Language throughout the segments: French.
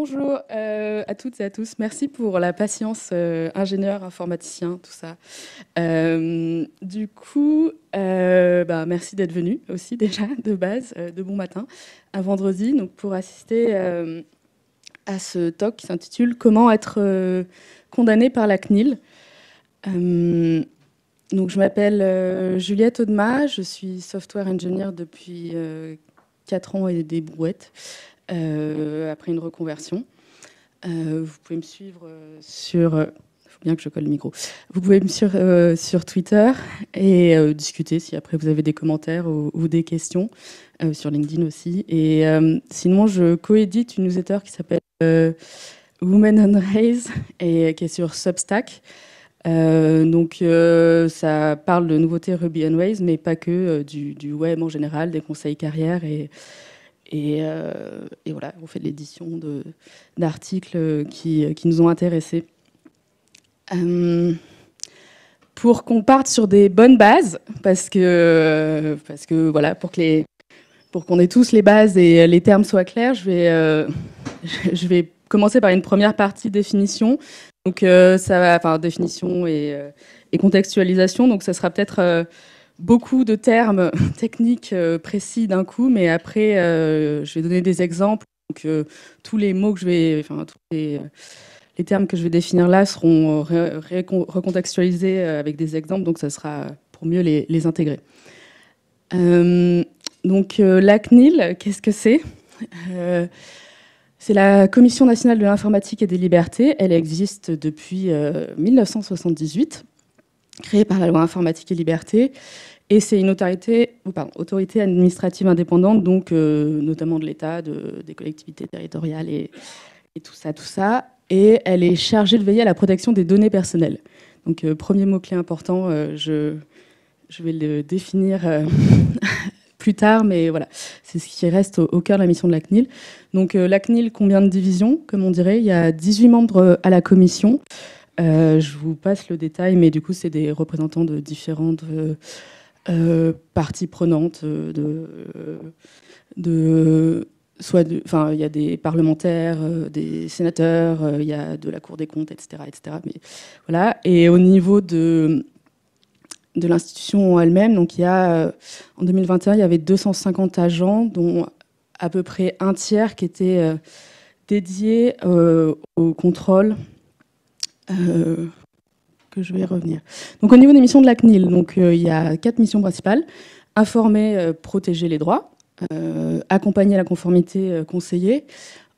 Bonjour euh, à toutes et à tous. Merci pour la patience, euh, ingénieur, informaticien, tout ça. Euh, du coup, bah, merci d'être venu aussi déjà de base, de bon matin, à vendredi, donc pour assister à ce talk qui s'intitule Comment être condamné par la CNIL. donc je m'appelle Juliette Audema, je suis software engineer depuis 4 ans et des brouettes. Euh, après une reconversion. Euh, vous pouvez me suivre euh, sur bien que je colle le micro. Vous pouvez me suivre sur Twitter et discuter si après vous avez des commentaires ou, des questions, sur LinkedIn aussi. Et sinon, je coédite une newsletter qui s'appelle Women on et qui est sur Substack. donc ça parle de nouveautés Ruby on mais pas que, du, du, web en général, des conseils carrière et euh, et, voilà, on fait de l'édition d'articles qui, qui, nous ont intéressés. Euh, pour qu'on parte sur des bonnes bases, parce que, parce que voilà, pour que les, pour qu'on ait tous les bases et les termes soient clairs, je vais, euh, je vais commencer par une première partie définition. Donc ça va, enfin définition et, et contextualisation. Donc ça sera peut-être beaucoup de termes techniques euh, précis d'un coup, mais après, euh, je vais donner des exemples. Donc, euh, tous les mots que je vais, les, termes que je vais définir là seront recontextualisés avec des exemples, donc ça sera pour mieux les, intégrer. donc, la CNIL, qu'est-ce que c'est c'est la Commission nationale de l'informatique et des libertés. Elle existe depuis 1978 créée par la loi informatique et liberté. Et c'est une autorité, ou pardon, autorité administrative indépendante, donc euh, notamment de l'État, de, des collectivités territoriales et, tout ça, tout ça. Et elle est chargée de veiller à la protection des données personnelles. Donc euh, premier mot-clé important, euh, je, je, vais le définir plus tard, mais voilà, c'est ce qui reste au, au, cœur de la mission de la CNIL. Donc la CNIL, combien de divisions Comme on dirait, il y a 18 membres à la commission. Euh, je vous passe le détail, mais du coup, c'est des représentants de différentes euh, euh, parties prenantes, de, il y a des parlementaires, des sénateurs, il y a de la Cour des comptes, etc., etc. voilà. Et au niveau de de l'institution elle-même. Donc, il y a, en 2021, il y avait 250 agents, dont à peu près un tiers qui était dédié au contrôle euh, que je vais revenir. Donc au niveau des missions de la CNIL, donc, euh, il y a quatre missions principales. Informer, euh, protéger les droits, accompagner la conformité, conseiller,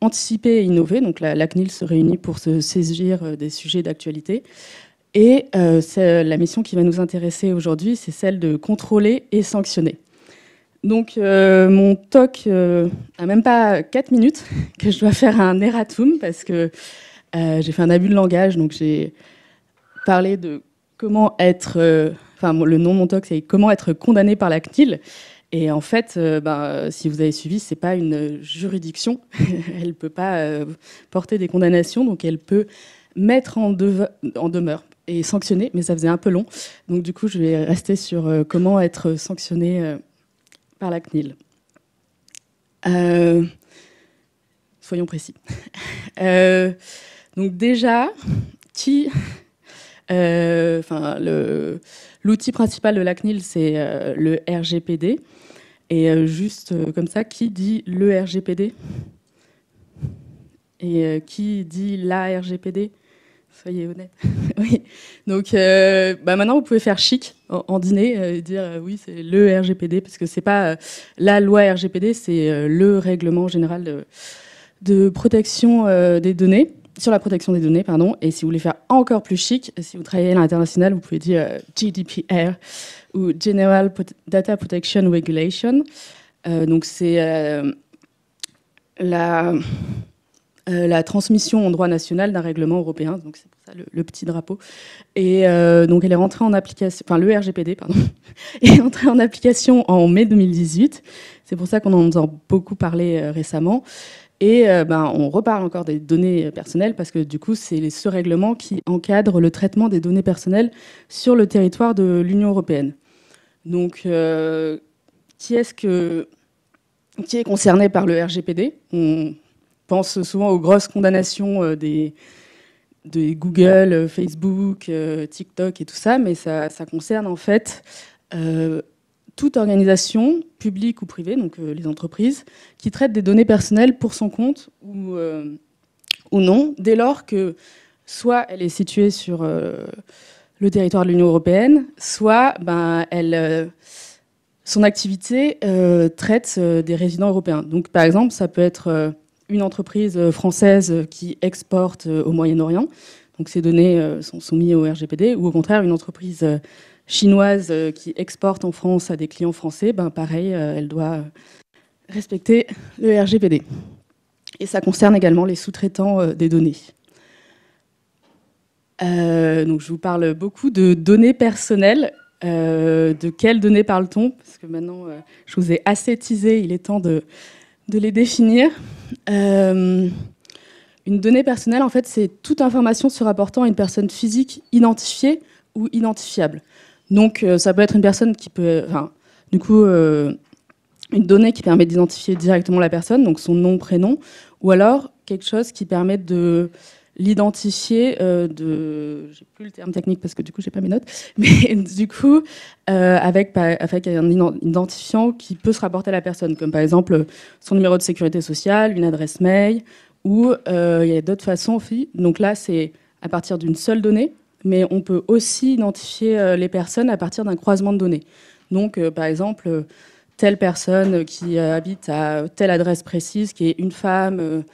anticiper et innover. Donc la, CNIL se réunit pour se saisir des sujets d'actualité. Et la mission qui va nous intéresser aujourd'hui, c'est celle de contrôler et sanctionner. Donc mon TOC n'a même pas 4 minutes que je dois faire un erratum parce que euh, j'ai fait un abus de langage, donc j'ai parlé de comment être, euh, enfin le nom de mon toc c'est comment être condamné par la CNIL. Et en fait, euh, ben, si vous avez suivi, c'est pas une juridiction. elle ne peut pas porter des condamnations, donc elle peut mettre en, demeure et sanctionner, mais ça faisait un peu long. Donc du coup, je vais rester sur comment être sanctionné par la CNIL. soyons précis. Donc déjà, qui, euh, enfin l'outil principal de la CNIL, c'est euh, le RGPD. Et euh, juste comme ça, qui dit le RGPD Et qui dit la RGPD Soyez honnête. Donc bah, maintenant, vous pouvez faire chic en, dîner et dire oui, c'est le RGPD, parce que c'est pas la loi RGPD, c'est le règlement général de protection des données sur la protection des données, pardon. Et si vous voulez faire encore plus chic, si vous travaillez à l'international, vous pouvez dire euh, GDPR ou General Data Protection Regulation. Euh, donc c'est euh, la, la, transmission en droit national d'un règlement européen. Donc c'est pour ça le, petit drapeau. Et donc elle est rentrée en application, enfin le RGPD, pardon, est entrée en application en mai 2018. C'est pour ça qu'on en a beaucoup parlé récemment. Et euh, ben, on reparle encore des données personnelles parce que du coup, c'est ce règlement qui encadre le traitement des données personnelles sur le territoire de l'Union européenne. Donc, euh, qui est concerné par le RGPD On pense souvent aux grosses condamnations euh, des, Google, Facebook, TikTok et tout ça, mais ça, concerne en fait toute organisation, publique ou privée, donc euh, les entreprises, qui traite des données personnelles pour son compte ou, euh, ou non, dès lors que soit elle est située sur euh, le territoire de l'Union européenne, soit ben, son activité traite des résidents européens. Donc par exemple, ça peut être une entreprise française qui exporte au Moyen-Orient, donc ces données sont soumises au RGPD, ou au contraire une entreprise chinoise euh, qui exporte en France à des clients français, ben pareil, euh, elle doit respecter le RGPD. Et ça concerne également les sous-traitants euh, des données. donc je vous parle beaucoup de données personnelles. de quelles données parle-t-on Parce que maintenant, je vous ai assez teasé, il est temps de, de les définir. une donnée personnelle, en fait, c'est toute information se rapportant à une personne physique identifiée ou identifiable. Donc euh, ça peut être une personne qui peut, enfin, du coup, euh, une donnée qui permet d'identifier directement la personne, donc son nom, prénom, ou alors quelque chose qui permet de l'identifier euh, de, j'ai plus le terme technique parce que du coup j'ai pas mes notes, mais du coup avec, un identifiant qui peut se rapporter à la personne, comme par exemple son numéro de sécurité sociale, une adresse mail, ou il y a d'autres façons aussi. Donc là c'est à partir d'une seule donnée mais on peut aussi identifier euh, les personnes à partir d'un croisement de données. Donc, euh, par exemple, euh, telle personne qui habite à telle adresse précise, qui est une femme,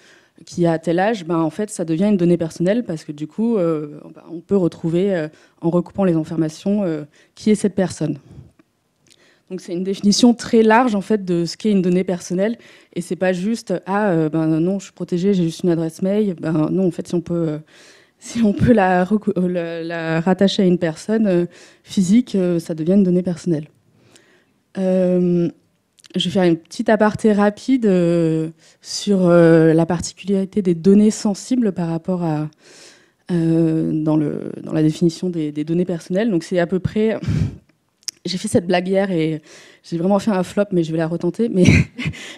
qui a tel âge, ben, en fait, ça devient une donnée personnelle parce que du coup, ben, on peut retrouver, en recoupant les informations, qui est cette personne. Donc c'est une définition très large en fait de ce qu'est une donnée personnelle et c'est pas juste ah ben non je suis protégée j'ai juste une adresse mail ben non en fait si on peut si on peut euh, la, la, rattacher à une personne euh, physique, euh, ça devient une donnée personnelle. je vais faire une petite aparté rapide sur la particularité des données sensibles par rapport à dans, le, dans, la définition des, des données personnelles. Donc c'est à peu près, j'ai fait cette blague hier et j'ai vraiment fait un flop, mais je vais la retenter. Mais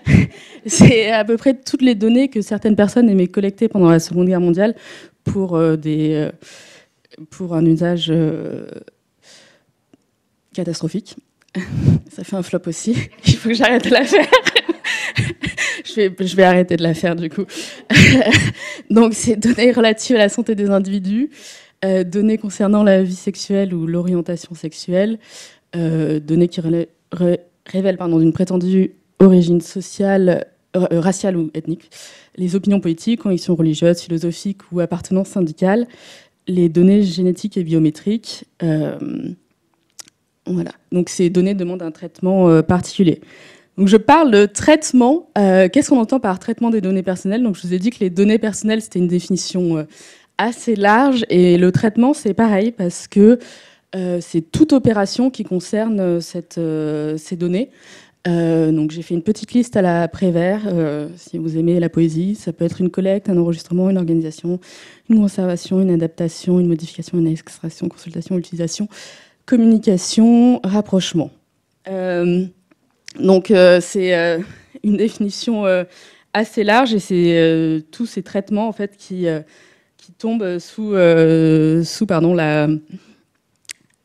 c'est à peu près toutes les données que certaines personnes aimaient collecter pendant la Seconde Guerre mondiale pour, euh, des, euh, pour un usage euh, catastrophique. Ça fait un flop aussi. Il faut que j'arrête de la faire. je, vais, je vais arrêter de la faire du coup. Donc, c'est données relatives à la santé des individus, données concernant la vie sexuelle ou l'orientation sexuelle, données qui révèlent d'une prétendue origine sociale euh, raciales ou ethniques, les opinions politiques, convictions religieuses, philosophiques ou appartenance syndicale, les données génétiques et biométriques. Euh, voilà. Donc ces données demandent un traitement euh, particulier. Donc je parle de traitement. Qu'est-ce qu'on entend par traitement des données personnelles Donc je vous ai dit que les données personnelles c'était une définition assez large et le traitement c'est pareil parce que c'est toute opération qui concerne cette, ces données. Euh, donc j'ai fait une petite liste à la Prévert. Euh, si vous aimez la poésie, ça peut être une collecte, un enregistrement, une organisation, une conservation, une adaptation, une modification, une extraction, consultation, utilisation, communication, rapprochement. Euh, donc c'est une définition assez large et c'est tous ces traitements en fait qui, qui tombent sous, sous pardon, la,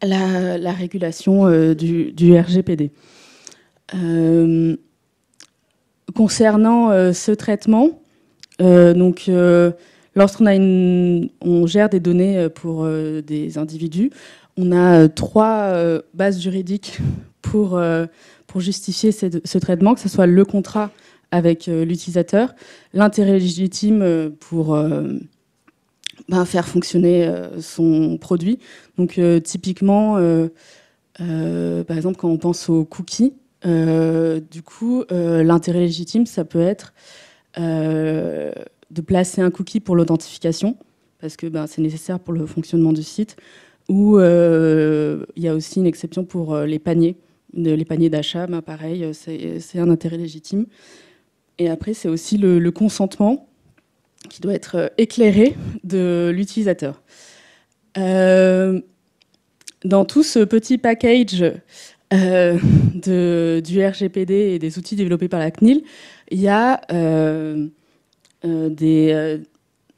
la, régulation du, RGPD. Euh, concernant euh, ce traitement, euh, donc lorsqu'on a une, on gère des données pour des individus, on a trois bases juridiques pour, pour justifier ce traitement, que ce soit le contrat avec l'utilisateur, l'intérêt légitime pour ben, faire fonctionner son produit. Donc typiquement, par exemple, quand on pense aux cookies, euh, du coup, euh, l'intérêt légitime, ça peut être euh, de placer un cookie pour l'authentification, parce que ben, c'est nécessaire pour le fonctionnement du site, ou il y a aussi une exception pour les paniers. Les paniers d'achat, ben, pareil, c'est un intérêt légitime. Et après, c'est aussi le, consentement qui doit être éclairé de l'utilisateur. dans tout ce petit package euh, de, du RGPD et des outils développés par la CNIL, il y a euh, euh, des,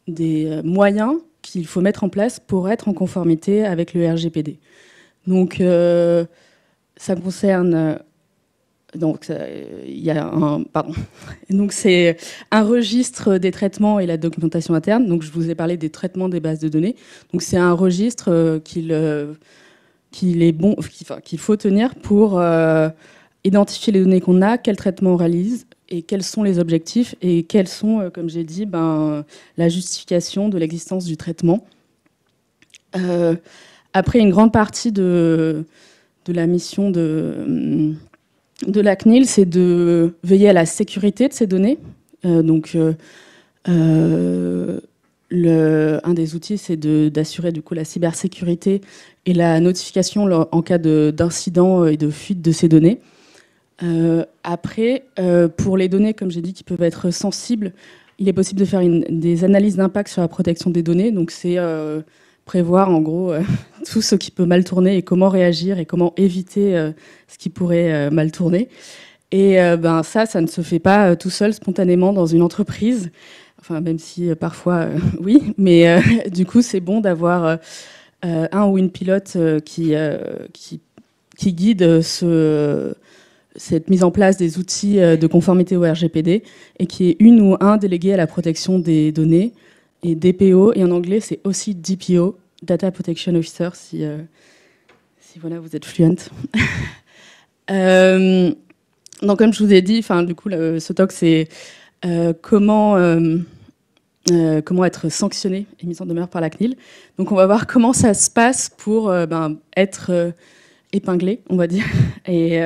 des, moyens qu'il faut mettre en place pour être en conformité avec le RGPD. Donc, ça concerne donc, il y a un, pardon. Donc, c'est un registre des traitements et la documentation interne. Donc, je vous ai parlé des traitements des bases de données. Donc, c'est un registre qu'il qu'il est bon, qu'il faut tenir pour euh, identifier les données qu'on a, quel traitement on réalise et quels sont les objectifs et quelles sont, euh, comme j'ai dit, ben, la justification de l'existence du traitement. Euh, après, une grande partie de, de la mission de, hum, de la CNIL, c'est de veiller à la sécurité de ces données. donc, un des outils, c'est d'assurer du coup la cybersécurité et la notification en cas d'incident euh, et de fuite de ces données. Euh, après, euh, pour les données, comme j'ai dit, qui peuvent être sensibles, il est possible de faire des analyses d'impact sur la protection des données. Donc, c'est prévoir en gros tout ce qui peut mal tourner et comment réagir et comment éviter ce qui pourrait mal tourner. Et ben ça, ça ne se fait pas tout seul spontanément dans une entreprise. Enfin, même si euh, parfois, euh, oui, mais euh, du coup, c'est bon d'avoir un ou une pilote qui, qui, qui, guide ce cette mise en place des outils de conformité au RGPD et qui est une ou un délégué à la protection des données et DPO et en anglais c'est aussi DPO Data Protection Officer si si voilà vous êtes fluente. donc comme je vous ai dit, enfin du coup ce talk c'est euh, euh, euh, comment, être sanctionné et mis en demeure par la CNIL. Donc on va voir comment ça se passe pour ben, être épinglé, on va dire. Et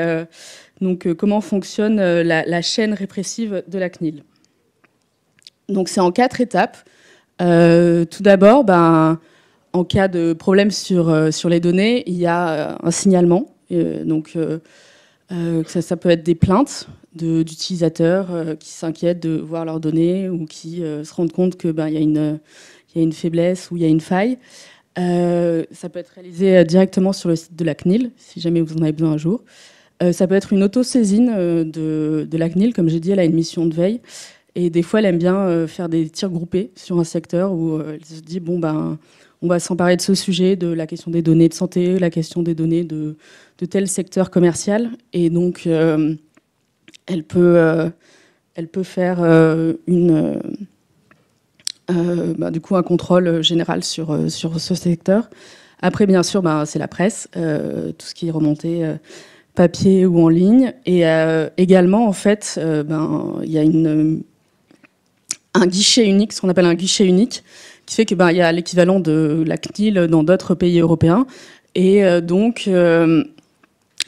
donc comment fonctionne la, chaîne répressive de la CNIL. Donc c'est en quatre étapes. tout d'abord, ben, en cas de problème sur, les données, il y a un signalement. donc ça, peut être des plaintes d'utilisateurs euh, qui s'inquiètent de voir leurs données ou qui euh, se rendent compte qu'il ben, y, y, a une faiblesse ou il y a une faille. Euh, ça peut être réalisé directement sur le site de la CNIL, si jamais vous en avez besoin un jour. ça peut être une auto de, de la CNIL. Comme j'ai dit, elle a une mission de veille. Et des fois, elle aime bien faire des tirs groupés sur un secteur où elle se dit bon ben, on va s'emparer de ce sujet, de la question des données de santé, la question des données de, de tel secteur commercial. Et donc, elle peut, euh, elle peut faire euh, une, euh, bah, du coup, un contrôle général sur, sur ce secteur. Après, bien sûr, bah, c'est la presse, tout ce qui est remonté papier ou en ligne. Et également, en fait, ben, il y a une, un guichet unique, ce qu'on appelle un guichet unique, qui fait qu'il ben, y a l'équivalent de la CNIL dans d'autres pays européens. Et donc,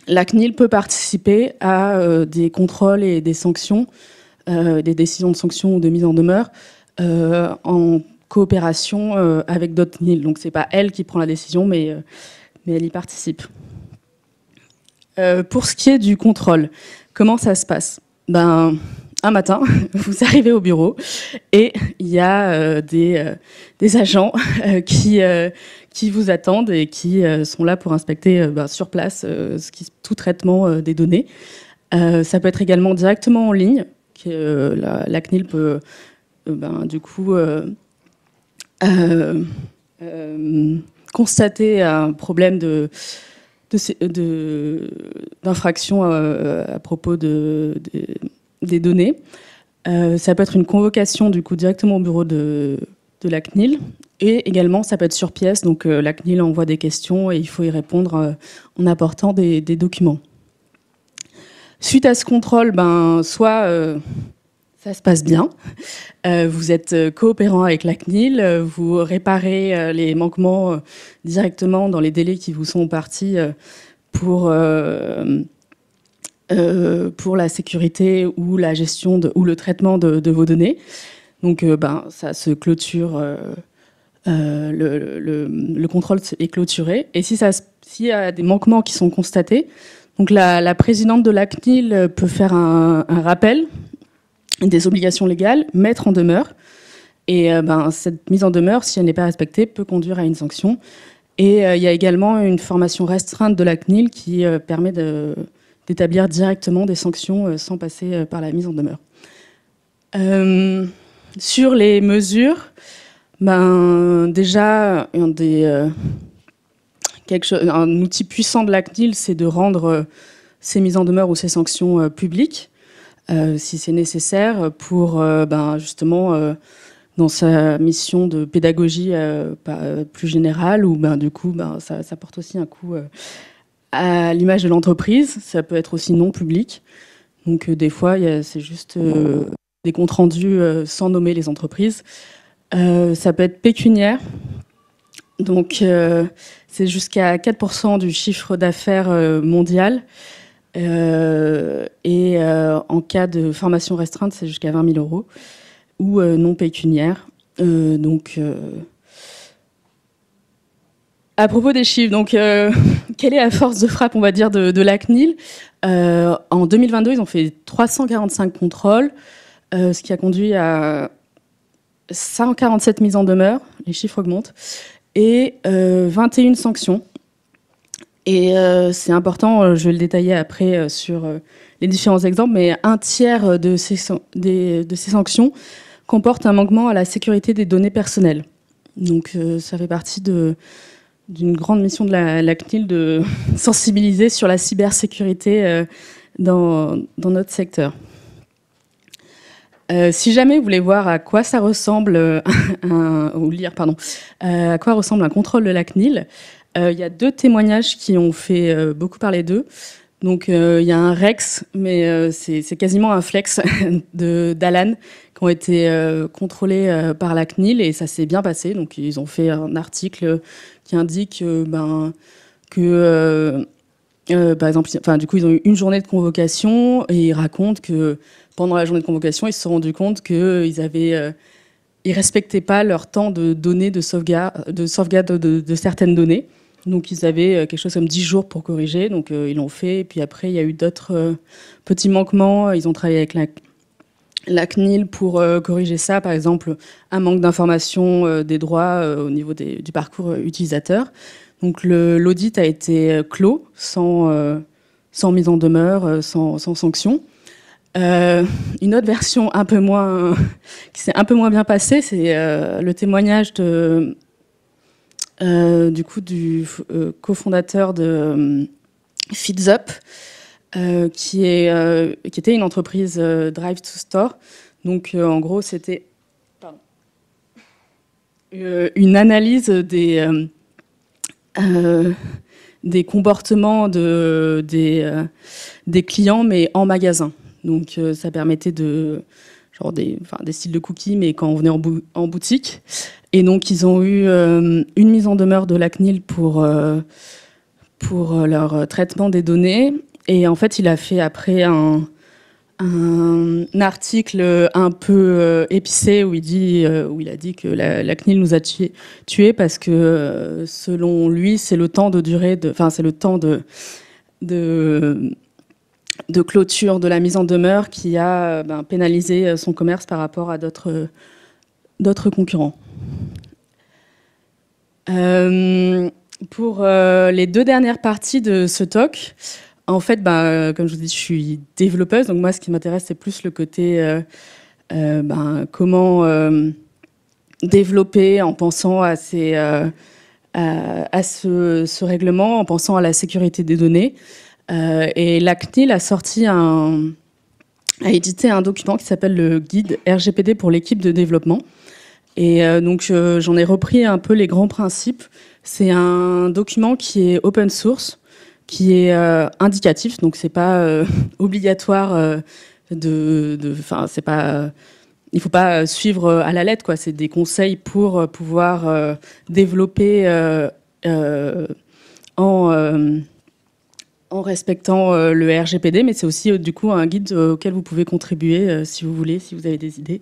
la CNIL peut participer à euh, des contrôles et des sanctions, euh, des décisions de sanctions ou de mise en demeure, euh, en coopération avec d'autres CNIL. Donc c'est pas elle qui prend la décision, mais, mais elle y participe. pour ce qui est du contrôle, comment ça se passe ben, un matin, vous arrivez au bureau et il y a euh, euh, des, agents euh, qui, qui vous attendent et qui sont là pour inspecter ben, sur place tout traitement des données. ça peut être également directement en ligne, que la, CNIL peut ben, du coup constater un problème d'infraction à, propos de des données. Euh, ça peut être une convocation du coup directement au bureau de, de la CNIL. Et également, ça peut être sur pièce. Donc euh, la CNIL envoie des questions et il faut y répondre euh, en apportant des, documents. Suite à ce contrôle, ben, soit ça se passe bien, vous êtes coopérant avec la CNIL, vous réparez les manquements directement dans les délais qui vous sont partis pour euh, pour la sécurité ou la gestion ou le traitement de, vos données. Donc, euh, ben, ça se clôture, euh, le, contrôle est clôturé. Et si ça, s'il y a des manquements qui sont constatés, donc la, présidente de la CNIL peut faire un, rappel des obligations légales, mettre en demeure. Et ben, cette mise en demeure, si elle n'est pas respectée, peut conduire à une sanction. Et il y a également une formation restreinte de la CNIL qui permet de, d'établir directement des sanctions euh, sans passer euh, par la mise en demeure. Euh, sur les mesures, ben, déjà, un, outil puissant de la c'est de rendre ces mises en demeure ou ces sanctions publiques, si c'est nécessaire, pour ben, justement, dans sa mission de pédagogie plus générale, où ben, du coup, ben, ça, ça porte aussi un coup à l'image de l'entreprise. Ça peut être aussi non public. Donc euh, des fois, c'est juste euh, des comptes rendus euh, sans nommer les entreprises. ça peut être pécuniaire. Donc c'est jusqu'à 4% du chiffre d'affaires mondial. et en cas de formation restreinte, c'est jusqu'à 20 000 euros, ou non pécuniaire. donc à propos des chiffres, donc euh, quelle est la force de frappe, on va dire, de, l'ACNIL la euh, En 2022, ils ont fait 345 contrôles, euh, ce qui a conduit à 147 mises en demeure, les chiffres augmentent, et 21 sanctions. Et c'est important, je vais le détailler après sur les différents exemples, mais un tiers de ces, de ces sanctions comporte un manquement à la sécurité des données personnelles. Donc ça fait partie de d'une grande mission de la, CNIL de sensibiliser sur la cybersécurité euh, dans, notre secteur. Euh, si jamais vous voulez voir à quoi ça ressemble, euh, un, ou lire, pardon, à quoi ressemble un contrôle de la CNIL, il y a deux témoignages qui ont fait beaucoup parler d'eux. Donc il y a un Rex, mais c'est quasiment un flex d'Alan qui ont été contrôlés par la CNIL et ça s'est bien passé. Donc ils ont fait un article indique euh, ben, que, euh, euh, par exemple, enfin, du coup, ils ont eu une journée de convocation et ils racontent que pendant la journée de convocation, ils se sont rendus compte qu'ils avaient ils respectaient pas leur temps de données de sauvegarde, de, sauvegarde de, certaines données. Donc ils avaient quelque chose comme 10 jours pour corriger, donc ils l'ont fait. Et puis après, il y a eu d'autres petits manquements. Ils ont travaillé avec la, la CNIL pour euh, corriger ça, par exemple un manque d'information euh, des droits euh, au niveau du parcours utilisateur. Donc l'audit a été clos sans, mise en demeure, sans, sanction. une autre version un peu moins, qui s'est un peu moins bien passée, c'est le témoignage du coup du cofondateur de Feeds euh, qui, est, euh, qui était une entreprise euh, Drive to Store. Donc, en gros, c'était une analyse des, des comportements de, des, des clients, mais en magasin. Donc, ça permettait de. Genre des, enfin, des styles de cookies, mais quand on venait en, en boutique. Et donc, ils ont eu une mise en demeure de la CNIL pour pour leur traitement des données et en fait, il a fait après un, article un peu euh, épicé où il, dit, euh, où il a dit que la, CNIL nous a tués tué parce que euh, selon lui, c'est le temps de durée, de, enfin c'est le temps de, de, de, clôture de la mise en demeure qui a ben, pénalisé son commerce par rapport à d'autres concurrents. pour les deux dernières parties de ce talk, en fait, bah, euh, comme je vous dis, je suis développeuse, donc moi, ce qui m'intéresse, c'est plus le côté euh, euh, bah, comment développer en pensant à, ce, règlement, en pensant à la sécurité des données. et la a sorti un, a édité un document qui s'appelle le guide RGPD pour l'équipe de développement. Et donc j'en ai repris un peu les grands principes. C'est un document qui est open source, qui est euh, indicatif, donc c'est pas euh, obligatoire euh, de, enfin c'est pas il faut pas suivre à la lettre quoi. C'est des conseils pour pouvoir développer en en respectant le RGPD, mais c'est aussi du coup un guide auquel vous pouvez contribuer si vous voulez, si vous avez des idées.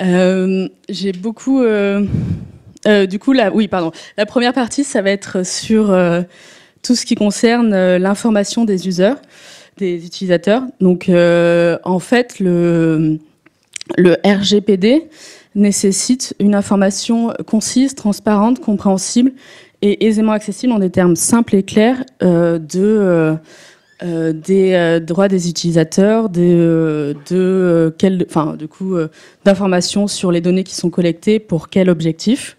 J'ai beaucoup du coup là, oui pardon. La première partie ça va être sur tout ce qui concerne euh, l'information des users, des utilisateurs. Donc, euh, en fait, le, RGPD nécessite une information concise, transparente, compréhensible et aisément accessible en des termes simples et clairs euh, de des droits des utilisateurs, de quel, enfin du coup d'informations sur les données qui sont collectées pour quel objectif.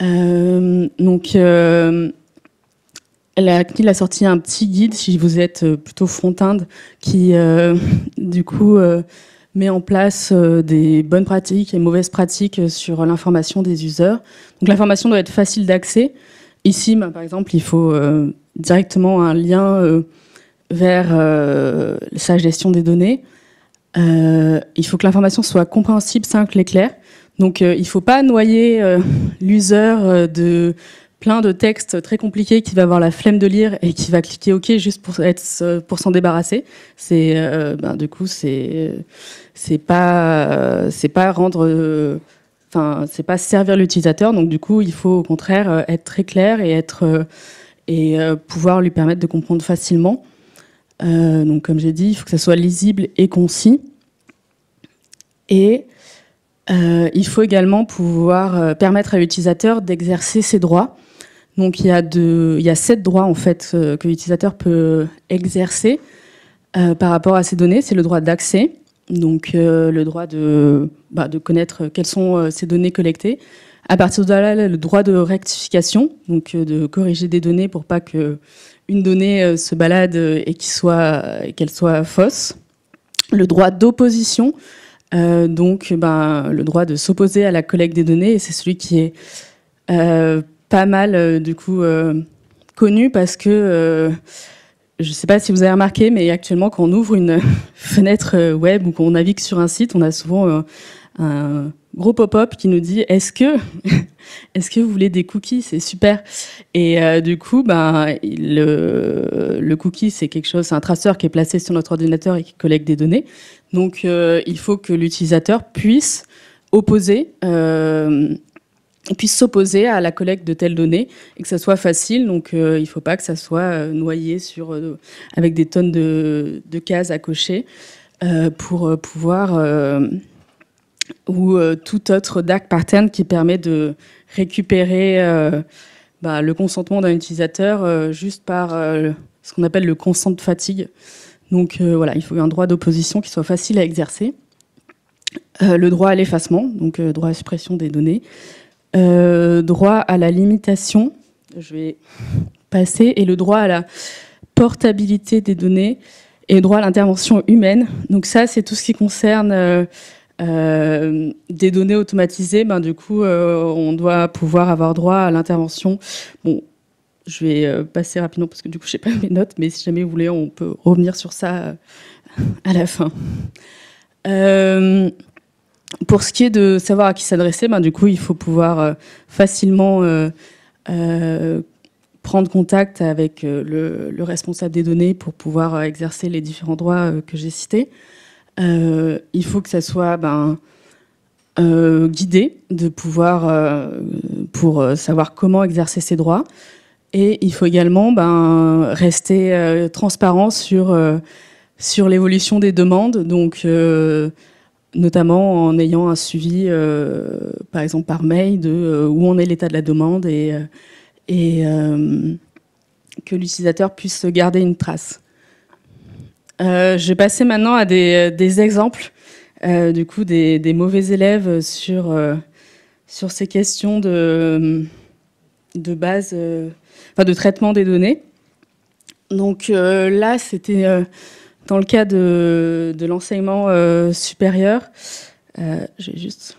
donc la CNIL a sorti un petit guide, si vous êtes euh, plutôt front front-inde, qui euh, du coup euh, met en place des bonnes pratiques et mauvaises pratiques sur l'information des users. Donc l'information doit être facile d'accès. Ici, bah, par exemple, il faut directement un lien vers sa gestion des données. il faut que l'information soit compréhensible, simple et claire. Donc il ne faut pas noyer l'user de plein de textes très compliqués qui va avoir la flemme de lire et qui va cliquer OK juste pour être euh, pour s'en débarrasser. C'est euh, ben, du coup c'est c'est pas c'est pas rendre enfin c'est pas servir l'utilisateur. Donc du coup il faut au contraire euh, être très clair et être et pouvoir lui permettre de comprendre facilement. donc comme j'ai dit, il faut que ce soit lisible et concis. Et il faut également pouvoir permettre à l'utilisateur d'exercer ses droits. Donc il y a, sept droits en fait euh, que l'utilisateur peut exercer euh, par rapport à ces données. C'est le droit d'accès, donc euh, le droit bah, de, connaître quelles sont ces données collectées. À partir de là, le droit de rectification, donc de corriger des données pour pas que une donnée se balade et qu'elle soit, soit fausse. Le droit d'opposition, donc ben, le droit de s'opposer à la collecte des données, et c'est celui qui est pas mal euh, du coup euh, connu parce que euh, je ne sais pas si vous avez remarqué, mais actuellement, quand on ouvre une fenêtre web ou qu'on navigue sur un site, on a souvent un gros pop-up qui nous dit est-ce que, est-ce que vous voulez des cookies C'est super. Et du coup, ben, le, cookie, c'est quelque chose, c'est un traceur qui est placé sur notre ordinateur et qui collecte des données. Donc, il faut que l'utilisateur puisse opposer puisse s'opposer à la collecte de telles données et que ça soit facile. Donc, euh, il ne faut pas que ça soit euh, noyé sur, euh, avec des tonnes de, cases à cocher pour pouvoir ou tout autre DAC pattern qui permet de récupérer bah, le consentement d'un utilisateur juste par ce qu'on appelle le consent de fatigue. Donc voilà, il faut un droit d'opposition qui soit facile à exercer. le droit à l'effacement, donc droit à suppression des données, euh, droit à la limitation, je vais passer, et le droit à la portabilité des données et droit à l'intervention humaine. Donc ça, c'est tout ce qui concerne euh, euh, des données automatisées. Ben, du coup, on doit pouvoir avoir droit à l'intervention. Bon, je vais passer rapidement parce que du coup, je n'ai pas mes notes, mais si jamais vous voulez, on peut revenir sur ça à la fin pour ce qui est de savoir à qui s'adresser, ben, du coup, il faut pouvoir euh, facilement euh, euh, prendre contact avec le, responsable des données pour pouvoir exercer les différents droits que j'ai cités. il faut que ça soit ben, guidé de pouvoir pour savoir comment exercer ses droits. Et il faut également ben, rester transparent sur, sur l'évolution des demandes. Donc notamment en ayant un suivi, euh, par exemple par mail, de euh, où en est l'état de la demande et, euh, que l'utilisateur puisse garder une trace. je vais passer maintenant à des, exemples, du coup, des, mauvais élèves sur, sur ces questions de, de base, enfin de traitement des données. Donc là, c'était dans le cas de, l'enseignement euh, supérieur, euh, j'ai juste.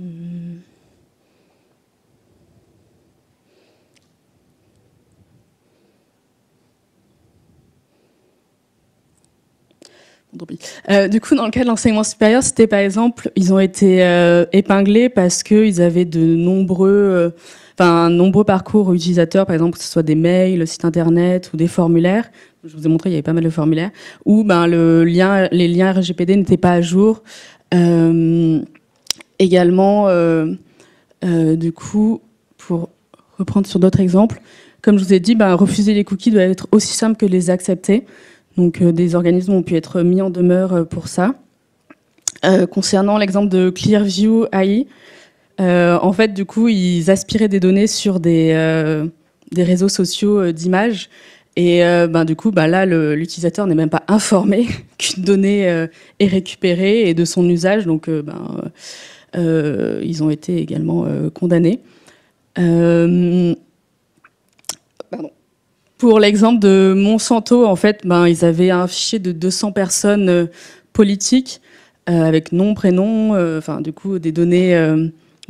Hum. Euh, du coup, dans le cas de l'enseignement supérieur, c'était par exemple, ils ont été euh, épinglés parce qu'ils avaient de nombreux, euh, enfin, nombreux parcours utilisateurs, par exemple, que ce soit des mails, le site internet ou des formulaires. Je vous ai montré, il y avait pas mal de formulaires où ben, les liens RGPD n'étaient pas à jour. également, du coup, pour reprendre sur d'autres exemples, comme je vous ai dit, ben, refuser les cookies doit être aussi simple que les accepter. Donc euh, des organismes ont pu être mis en demeure euh, pour ça. Euh, concernant l'exemple de Clearview AI, en fait, du coup, ils aspiraient des données sur des, des réseaux sociaux d'images et ben, du coup, ben, là, l'utilisateur n'est même pas informé qu'une donnée est récupérée et de son usage. Donc, ben, ils ont été également condamnés. Pour l'exemple de Monsanto, en fait, ben, ils avaient un fichier de 200 personnes euh, politiques euh, avec nom, prénom, euh, enfin, du coup, des données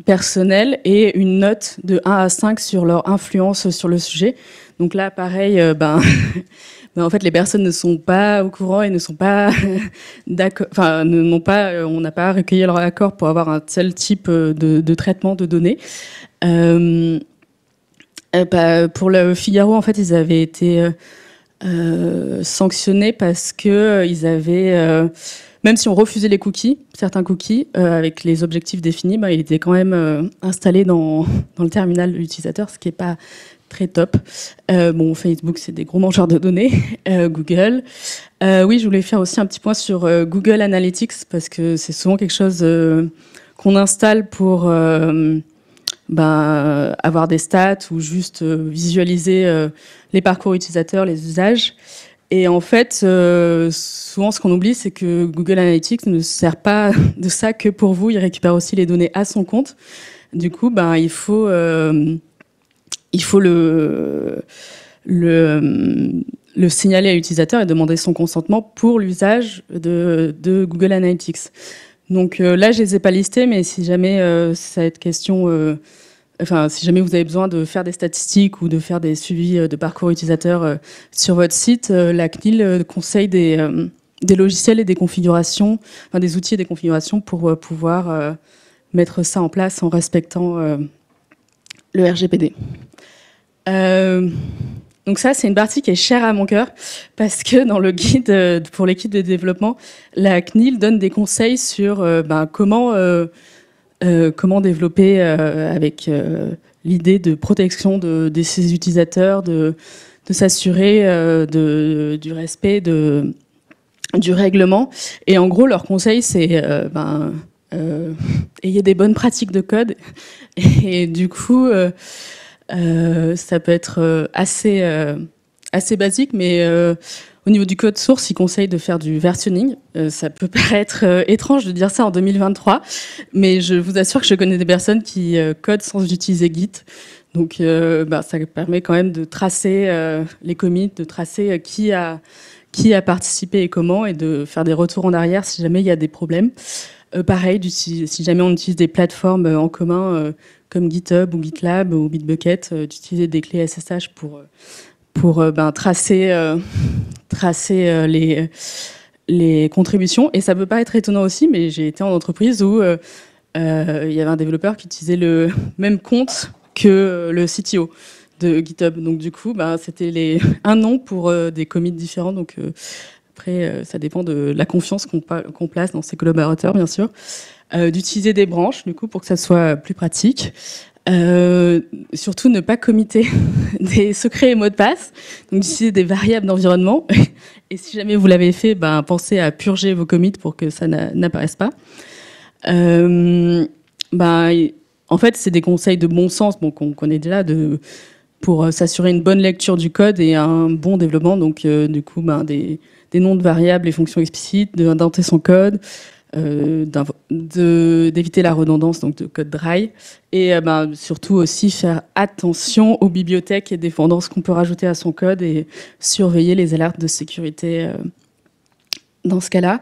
personnelles et une note de 1 à 5 sur leur influence sur le sujet. Donc là, pareil, ben, ben, en fait, les personnes ne sont pas au courant et ne sont pas d'accord, enfin, n'ont pas, on n'a pas recueilli leur accord pour avoir un tel type de, de traitement de données. Euh, bah, pour le Figaro, en fait, ils avaient été euh, euh, sanctionnés parce que ils avaient, même si on refusait les cookies, certains cookies, avec les objectifs définis, bah, il était quand même installés dans, dans, le terminal de l'utilisateur, ce qui n'est pas très top. bon, Facebook, c'est des gros mangeurs de données, Google. oui, je voulais faire aussi un petit point sur Google Analytics parce que c'est souvent quelque chose qu'on installe pour ben, euh, avoir des stats ou juste euh, visualiser euh, les parcours utilisateurs, les usages. Et en fait, souvent ce qu'on oublie, c'est que Google Analytics ne sert pas de ça que pour vous. Il récupère aussi les données à son compte. Du coup, ben, il faut, il faut le, le, le signaler à l'utilisateur et demander son consentement pour l'usage de, de Google Analytics. Donc euh, là, je les ai pas listés, mais si jamais cette euh, question euh, enfin, si jamais vous avez besoin de faire des statistiques ou de faire des suivis de parcours utilisateur sur votre site, la CNIL conseille des, logiciels et des configurations, enfin, des outils et des configurations pour pouvoir mettre ça en place en respectant le RGPD. Donc ça, c'est une partie qui est chère à mon cœur parce que dans le guide euh, pour l'équipe de développement, la CNIL donne des conseils sur euh, ben, comment euh, comment développer avec l'idée de protection de, ses utilisateurs, de, s'assurer du respect du règlement. Et en gros, leur conseil, c'est ben, ayez des bonnes pratiques de code. Et du coup, euh, ça peut être euh, assez, euh, assez basique, mais au niveau du code source, il conseille de faire du versioning. ça peut paraître étrange de dire ça en 2023, mais je vous assure que je connais des personnes qui codent sans utiliser Git. Donc, bah, ça permet quand même de tracer les commits, de tracer qui a qui a participé et comment, et de faire des retours en arrière si jamais il y a des problèmes. pareil, si jamais on utilise des plateformes en commun comme GitHub ou GitLab ou Bitbucket, euh, d'utiliser des clés SSH pour, euh, pour euh, ben, tracer, tracer les, les contributions. Et ça peut pas être étonnant aussi, mais j'ai été en entreprise où il y avait un développeur qui utilisait le même compte que le CTO de GitHub. Donc du coup, ben, c'était les... un nom pour des commits différents. Donc après, ça dépend de la confiance qu'on place dans ses collaborateurs, bien sûr. Euh, d'utiliser des branches du coup pour que ça soit plus pratique. Euh, surtout ne pas comiter des secrets et mots de passe, donc utilisez des variables d'environnement. Et si jamais vous l'avez fait, ben, pensez à purger vos commits pour que ça n'apparaisse pas. Euh, ben, en fait, c'est des conseils de bon sens bon, qu'on connaît déjà de, pour s'assurer une bonne lecture du code et un bon développement. Donc, du coup, ben, des, noms de variables et fonctions explicites, d'indenter son code, euh, d'éviter la redondance donc de code dry et euh, ben, surtout aussi faire attention aux bibliothèques et dépendances qu'on peut rajouter à son code et surveiller les alertes de sécurité euh, dans ce cas-là.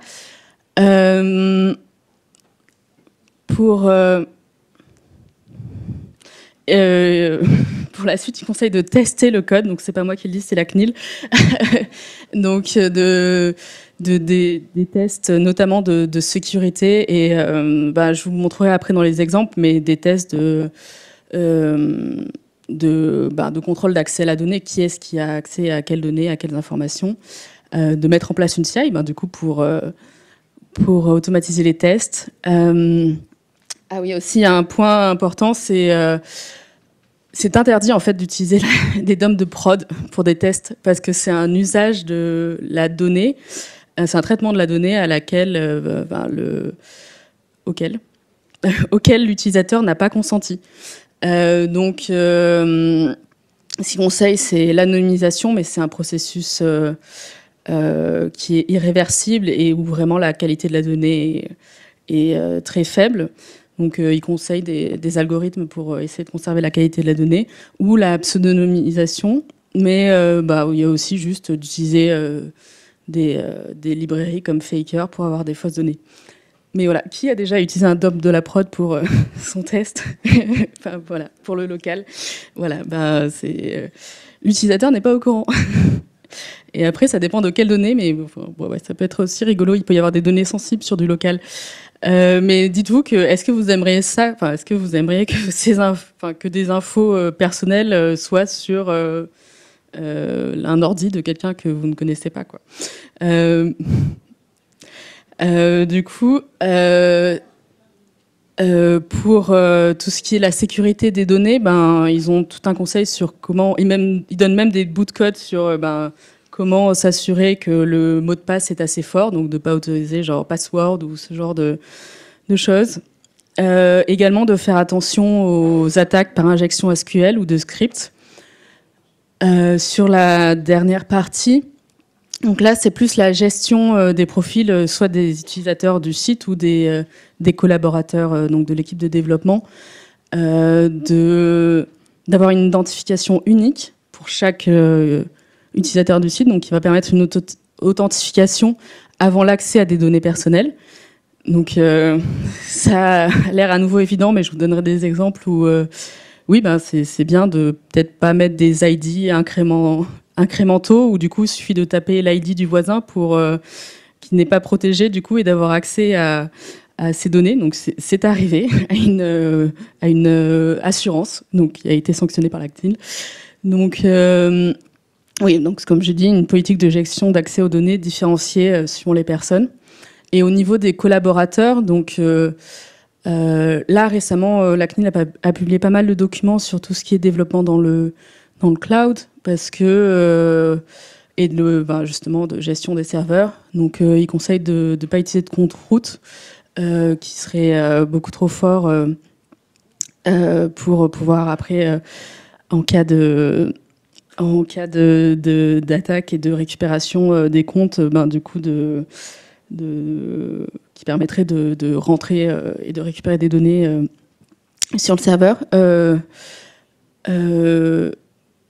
pour, pour la suite, il conseille de tester le code. Donc, c'est pas moi qui le dis, c'est la CNIL. donc, de de, des, tests, notamment de, sécurité. Et euh, bah, je vous montrerai après dans les exemples, mais des tests de, euh, de, bah, de contrôle d'accès à la donnée. Qui est-ce qui a accès à quelles données, à quelles informations euh, De mettre en place une CI, ben, du coup, pour, pour automatiser les tests. ah oui, aussi, un point important, c'est c'est interdit en fait d'utiliser des DOM de prod pour des tests parce que c'est un usage de la donnée c'est un traitement de la donnée à laquelle, euh, le... auquel, auquel l'utilisateur n'a pas consenti. Euh, donc, euh, conseil, c'est l'anonymisation, mais c'est un processus euh, qui est irréversible et où vraiment la qualité de la donnée est, très faible. Donc, il conseille des, algorithmes pour essayer de conserver la qualité de la donnée ou la pseudonymisation. Mais bah, il y a aussi juste je disais... Euh, des, librairies comme Faker pour avoir des fausses données. Mais voilà, qui a déjà utilisé un DOM de la prod pour euh, son test enfin, Voilà, pour le local. Voilà, ben c'est euh, l'utilisateur n'est pas au courant. Et après, ça dépend de quelles données, mais ça peut être aussi rigolo. Il peut y avoir des données sensibles sur du local. mais dites-vous que est-ce que vous aimeriez ça Enfin, est-ce que vous aimeriez que, ces que des infos personnelles soient sur euh, un ordi de quelqu'un que vous ne connaissez pas. Quoi. Euh, euh, du coup, pour tout ce qui est la sécurité des données, ben ils ont tout un conseil sur comment, ils, donnent même des bouts de code sur ben, comment s'assurer que le mot de passe est assez fort, donc de pas autoriser genre password ou ce genre de, de choses. également de faire attention aux attaques par injection SQL ou de script. Euh, sur la dernière partie, donc là, c'est plus la gestion euh, des profils, euh, soit des utilisateurs du site ou des, des collaborateurs donc de l'équipe de développement, d'avoir une identification unique pour chaque utilisateur du site, donc qui va permettre une authentification avant l'accès à des données personnelles. Donc ça a l'air à nouveau évident, mais je vous donnerai des exemples où oui, ben c'est bien de peut-être pas mettre des ID incrément, incrémentaux ou du coup, il suffit de taper l'ID du voisin pour euh, qui n'est pas protégé du coup et d'avoir accès à, ces données. Donc, c'est arrivé à une, euh, à une euh, assurance, donc qui a été sanctionnée par l'actile. Donc, oui, donc comme je dis, une politique de gestion d'accès aux données différenciée selon les personnes. Et au niveau des collaborateurs, donc euh, là, récemment, euh, la CNIL a, publié pas mal de documents sur tout ce qui est développement dans le, dans le cloud, parce que, euh, et de, ben, justement, de gestion des serveurs. Donc, ils conseillent de ne pas utiliser de compte route, qui serait beaucoup trop fort pour pouvoir, après, en cas de. En de, d'attaque et de récupération des comptes, ben, du coup, de qui permettrait de, rentrer euh, et de récupérer des données euh, sur le serveur. Euh,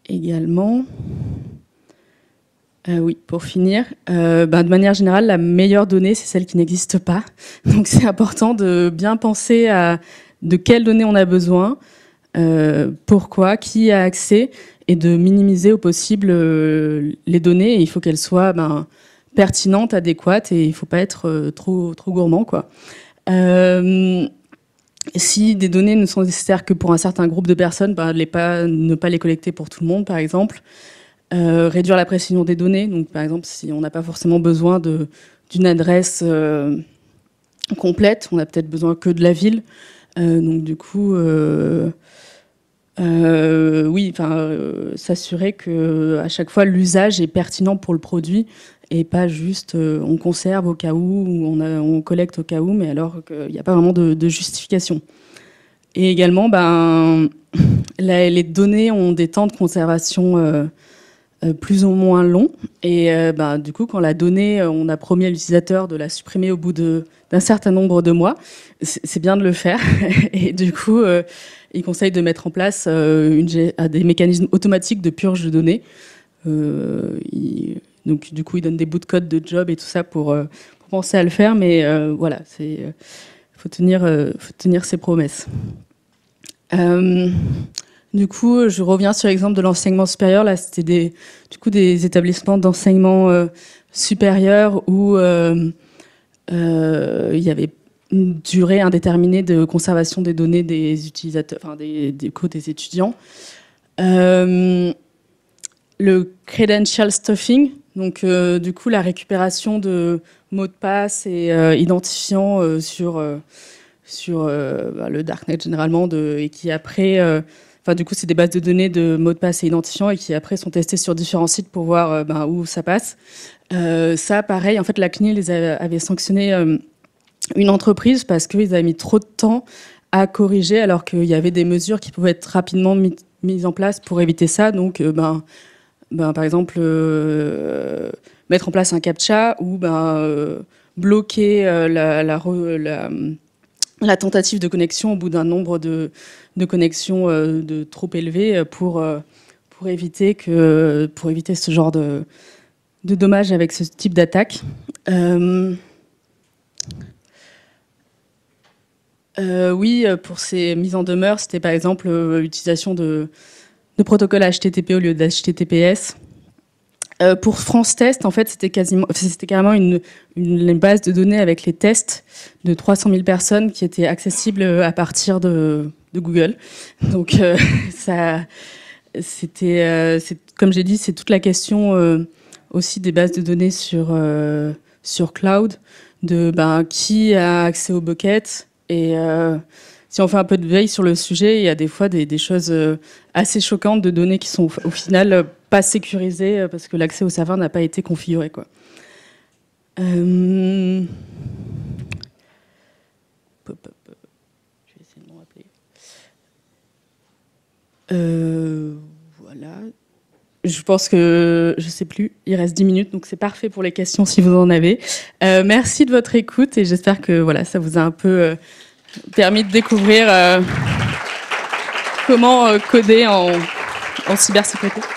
également, oui, pour finir, bah, de manière générale, la meilleure donnée, c'est celle qui n'existe pas. Donc c'est important de bien penser à de quelles données on a besoin, pourquoi, qui a accès, et de minimiser au possible les données. il faut qu'elles soient... Ben, pertinente, adéquate, et il ne faut pas être euh, trop, trop gourmand. Quoi. Euh, si des données ne sont nécessaires que pour un certain groupe de personnes, bah, ne pas les collecter pour tout le monde, par exemple. Euh, réduire la précision des données, donc par exemple si on n'a pas forcément besoin d'une adresse complète. On a peut-être besoin que de la ville. donc du coup, s'assurer que à chaque fois l'usage est pertinent pour le produit et pas juste euh, on conserve au cas où, on, collecte au cas où, mais alors qu'il n'y a pas vraiment de, justification. Et également, ben, les données ont des temps de conservation euh, euh, plus ou moins longs. Et ben, du coup, quand la donnée, on a promis à l'utilisateur de la supprimer au bout d'un certain nombre de mois, c'est bien de le faire. et du coup, il conseille de mettre en place une, des mécanismes automatiques de purge de données. Donc, du coup, ils donnent des bouts de code de job et tout ça pour, euh, penser à le faire. Mais euh, voilà, euh, il faut, tenir, ses promesses. Du coup, je reviens sur l'exemple de l'enseignement supérieur. Là, c'était des, du coup, des établissements d'enseignement supérieur où il y avait une durée indéterminée de conservation des données des utilisateurs, enfin des, des, des étudiants. le credential stuffing, donc, euh, du coup, la récupération de mots de passe et euh, identifiants euh, sur, sur bah, le Darknet généralement, et qui après. Enfin, du coup, c'est des bases de données de mots de passe et identifiants et qui après sont testées sur différents sites pour voir ben, où ça passe. ça, pareil, en fait, la CNIL les avait sanctionné une entreprise parce qu'ils avaient mis trop de temps à corriger alors qu'il y avait des mesures qui pouvaient être rapidement mises en place pour éviter ça. Donc, ben. Ben, par exemple, euh, mettre en place un CAPTCHA ou ben, euh, bloquer euh, la, tentative de connexion au bout d'un nombre de, connexions de trop élevé pour, pour, éviter que, pour éviter ce genre de, de dommages avec ce type d'attaque. oui, pour ces mises en demeure, c'était par exemple l'utilisation de de protocole HTTP au lieu d'HTTPS. Euh, pour France Test, en fait, c'était quasiment, c'était carrément une, une, base de données avec les tests de 300 000 personnes qui étaient accessibles euh, à partir de, de Google. Donc, euh, ça, c'était, c'est comme j'ai dit, c'est toute la question aussi des bases de données sur sur cloud, de ben, qui a accès aux bucket, et si on fait un peu de veille sur le sujet, il y a des fois des, choses euh, assez choquantes de données qui sont au final euh, pas sécurisées euh, parce que l'accès au serveur n'a pas été configuré. Quoi. Je pense que je ne sais plus. Il reste 10 minutes, donc c'est parfait pour les questions si vous en avez. merci de votre écoute et j'espère que voilà, ça vous a un peu permis de découvrir euh, comment euh, coder en, cybersécurité.